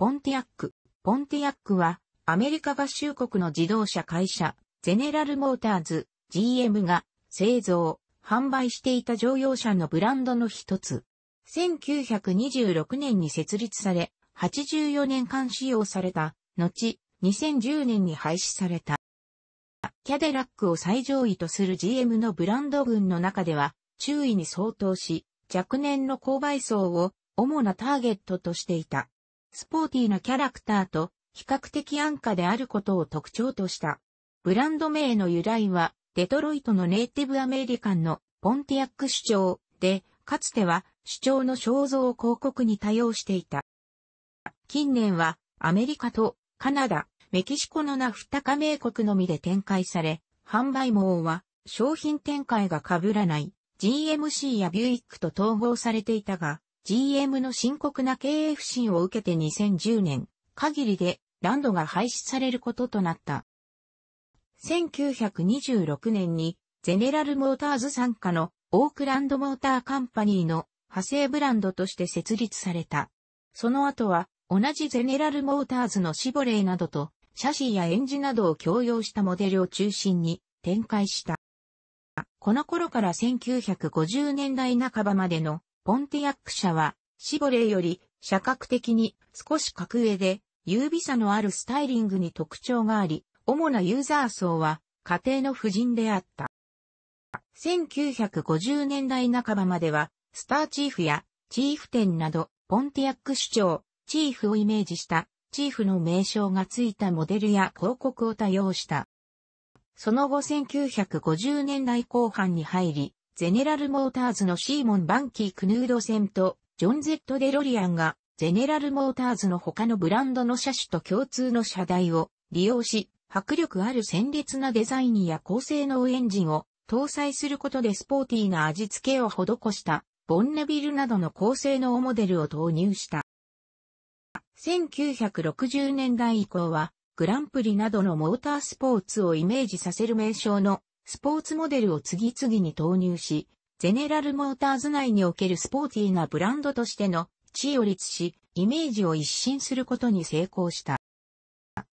ポンティアック。ポンティアックは、アメリカ合衆国の自動車会社、ゼネラルモーターズ、GM が製造、販売していた乗用車のブランドの一つ。1926年に設立され、84年間使用された、後、2010年に廃止された。キャデラックを最上位とする GM のブランド群の中では、注意に相当し、若年の購買層を主なターゲットとしていた。スポーティーなキャラクターと比較的安価であることを特徴とした。ブランド名の由来は、デトロイトのネイティブアメリカンのポンティアック主張で、かつては主張の肖像を広告に多用していた。近年はアメリカとカナダ、メキシコのナフタ加盟国のみで展開され、販売網は商品展開が被らない GMC やビュイックと統合されていたが、GM の深刻な経営不振を受けて2010年限りでランドが廃止されることとなった。1926年にゼネラルモーターズ参加のオークランドモーターカンパニーの派生ブランドとして設立された。その後は同じゼネラルモーターズのシボレーなどとシャシーやエンジなどを共用したモデルを中心に展開した。この頃から1950年代半ばまでのポンティアック社は、シボレーより、社格的に少し格上で、優美さのあるスタイリングに特徴があり、主なユーザー層は、家庭の婦人であった。1950年代半ばまでは、スターチーフやチーフ店など、ポンティアック主張、チーフをイメージした、チーフの名称がついたモデルや広告を多用した。その後1950年代後半に入り、ゼネラルモーターズのシーモン・バンキー・クヌード戦と、ジョン・ゼット・デロリアンが、ゼネラルモーターズの他のブランドの車種と共通の車台を利用し、迫力ある鮮烈なデザインや高性能エンジンを搭載することでスポーティーな味付けを施したボンネビルなどの高性能モデルを投入した。1960年代以降はグランプリなどのモータースポーツをイメージさせる名称のスポーツモデルを次々に投入し、ゼネラルモーターズ内におけるスポーティーなブランドとしての地位を立し、イメージを一新することに成功した。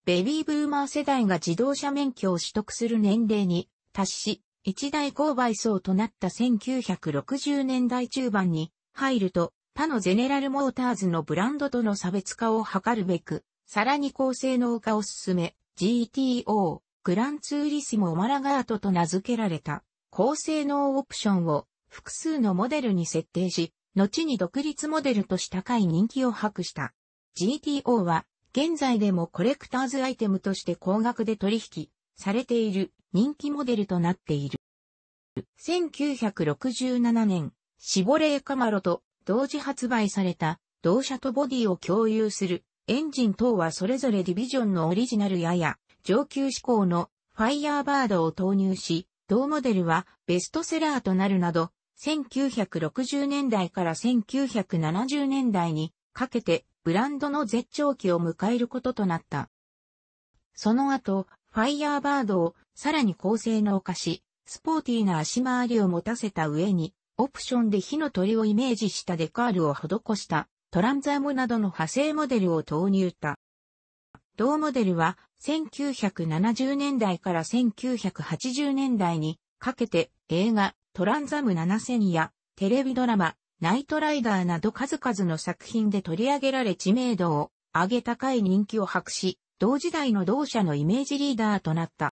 ベビーブーマー世代が自動車免許を取得する年齢に達し、一大購買層となった1960年代中盤に入ると、他のゼネラルモーターズのブランドとの差別化を図るべく、さらに高性能化を進め、GTO、グランツーリスモマラガートと名付けられた、高性能オプションを複数のモデルに設定し、後に独立モデルとし高い人気を博した。GTO は、現在でもコレクターズアイテムとして高額で取引されている人気モデルとなっている。1967年、シボレーカマロと同時発売された同社とボディを共有するエンジン等はそれぞれディビジョンのオリジナルやや上級志向のファイヤーバードを投入し、同モデルはベストセラーとなるなど、1960年代から1970年代にかけてブランドの絶頂期を迎えることとなった。その後、ファイヤーバードをさらに高性能化し、スポーティーな足回りを持たせた上に、オプションで火の鳥をイメージしたデカールを施したトランザムなどの派生モデルを投入た。同モデルは1970年代から1980年代にかけて映画トランザム7000やテレビドラマナイトライダーなど数々の作品で取り上げられ知名度を上げ高い人気を博し、同時代の同社のイメージリーダーとなった。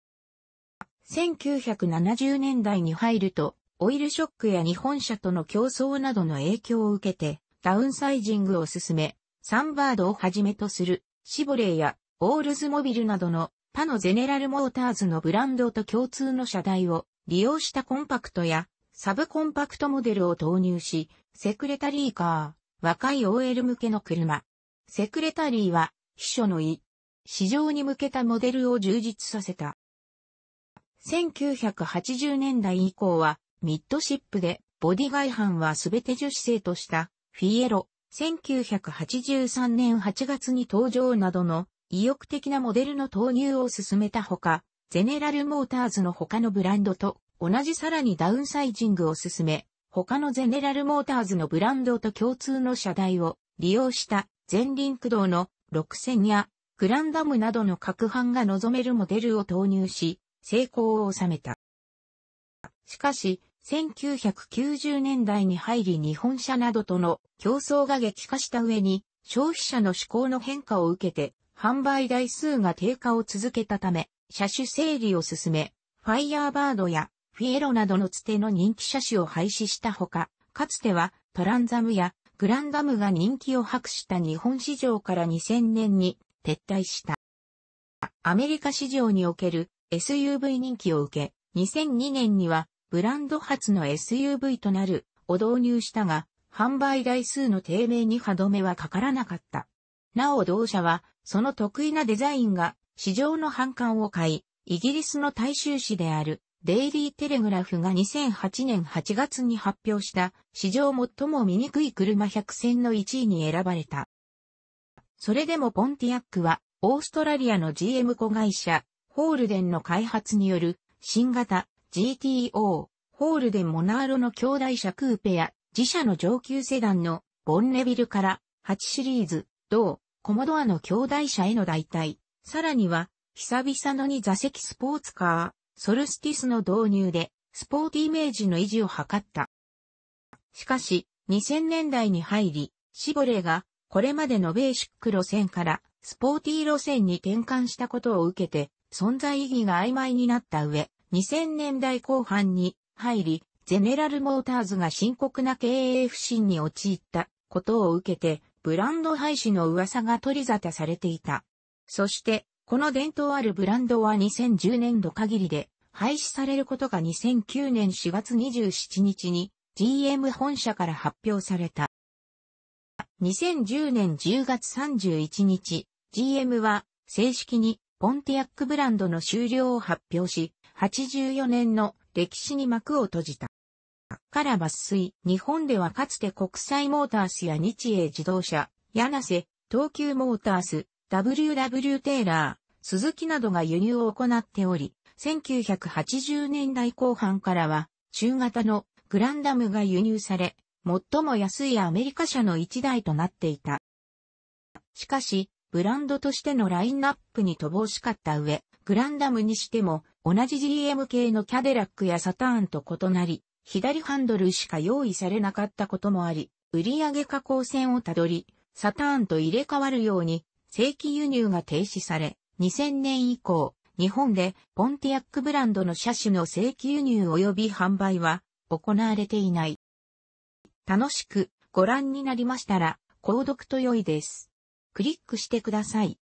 1970年代に入ると、オイルショックや日本車との競争などの影響を受けて、ダウンサイジングを進め、サンバードをはじめとする、シボレーやオールズモビルなどの他のゼネラルモーターズのブランドと共通の車台を利用したコンパクトやサブコンパクトモデルを投入し、セクレタリーカー、若い OL 向けの車。セクレタリーは秘書の意、市場に向けたモデルを充実させた。1980年代以降はミッドシップでボディ外反は全て樹脂製としたフィエロ、1983年8月に登場などの意欲的なモデルの投入を進めたほか、ゼネラルモーターズの他のブランドと同じさらにダウンサイジングを進め、他のゼネラルモーターズのブランドと共通の車台を利用した前輪駆動の6000やグランダムなどの各版が望めるモデルを投入し、成功を収めた。しかし、1990年代に入り日本車などとの競争が激化した上に、消費者の思考の変化を受けて、販売台数が低下を続けたため、車種整理を進め、ファイヤーバードやフィエロなどのつての人気車種を廃止したほか、かつてはトランザムやグランダムが人気を博した日本市場から2000年に撤退した。アメリカ市場における SUV 人気を受け、2002年にはブランド初の SUV となるを導入したが、販売台数の低迷に歯止めはかからなかった。なお同社は、その得意なデザインが、市場の反感を買い、イギリスの大衆紙である、デイリーテレグラフが2008年8月に発表した、史上最も醜い車100選の1位に選ばれた。それでもポンティアックは、オーストラリアの GM 子会社、ホールデンの開発による、新型 GTO、ホールデンモナーロの兄弟車クーペや、自社の上級セダンのボンネビルから8シリーズ、同コモドアの兄弟車への代替、さらには、久々のに座席スポーツカー、ソルスティスの導入で、スポーティイメージの維持を図った。しかし、2000年代に入り、シボレーが、これまでのベーシック路線から、スポーティー路線に転換したことを受けて、存在意義が曖昧になった上、2000年代後半に入り、ゼネラルモーターズが深刻な経営不振に陥ったことを受けて、ブランド廃止の噂が取り沙汰されていた。そして、この伝統あるブランドは2010年度限りで廃止されることが2009年4月27日に GM 本社から発表された。2010年10月31日、GM は正式にポンティアックブランドの終了を発表し、84年の歴史に幕を閉じた。から抜粋。日本ではかつて国際モータースや日英自動車、柳瀬、東急モータース、WW テーラー、鈴木などが輸入を行っており、1980年代後半からは中型のグランダムが輸入され、最も安いアメリカ車の一台となっていた。しかし、ブランドとしてのラインナップに乏しかった上、グランダムにしても同じ GM 系のキャデラックやサターンと異なり、左ハンドルしか用意されなかったこともあり、売上下降線をたどり、サターンと入れ替わるように、正規輸入が停止され、2000年以降、日本でポンティアックブランドの車種の正規輸入及び販売は行われていない。楽しくご覧になりましたら、購読と良いです。クリックしてください。